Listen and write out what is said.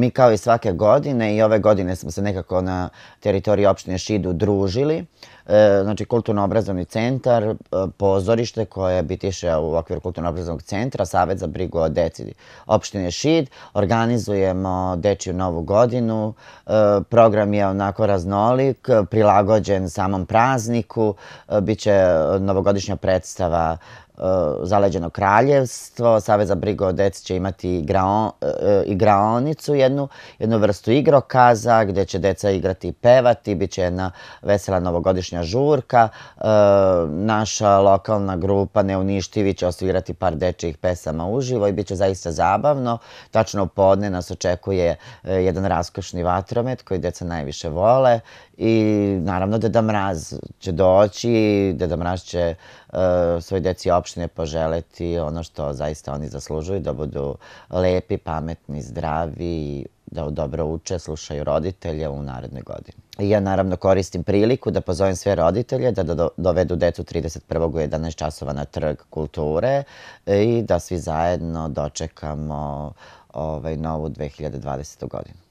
Mi kao i svake godine i ove godine smo se nekako na teritoriji opštine Šidu družili. E, znači, kulturno-obrazovni centar, e, pozorište koje bitiše u okviru kulturno-obrazovnog centra, Savet za brigu o deci opštine Šid. Organizujemo Dečiju novu godinu. E, program je onako raznolik, prilagođen samom prazniku. Biće novogodišnja predstava Zaleđeno kraljevstvo, Savez za brigu o deci će imati igraon, igraonicu jednu jednu, jednu vrstu igrokaza gde će deca igrati i pevati, bit će jedna vesela novogodišnja žurka. E, naša lokalna grupa Neuništivi će ostavirati par dečijih pesama uživo i bit će zaista zabavno. Tačno u podne nas očekuje e, jedan raskošni vatromet koji deca najviše vole i naravno Deda Mraz će doći, Deda Mraz će uh, svoj deci opštine poželeti ono što zaista oni zaslužuju, da budu lepi, pametni, zdravi i da dobro uče, slušaju roditelje u narednoj godini. ja naravno koristim priliku da pozovem sve roditelje da dovedu decu 31. u 11 časova na trg kulture e, i da svi zajedno dočekamo ovaj, novu 2020. godinu.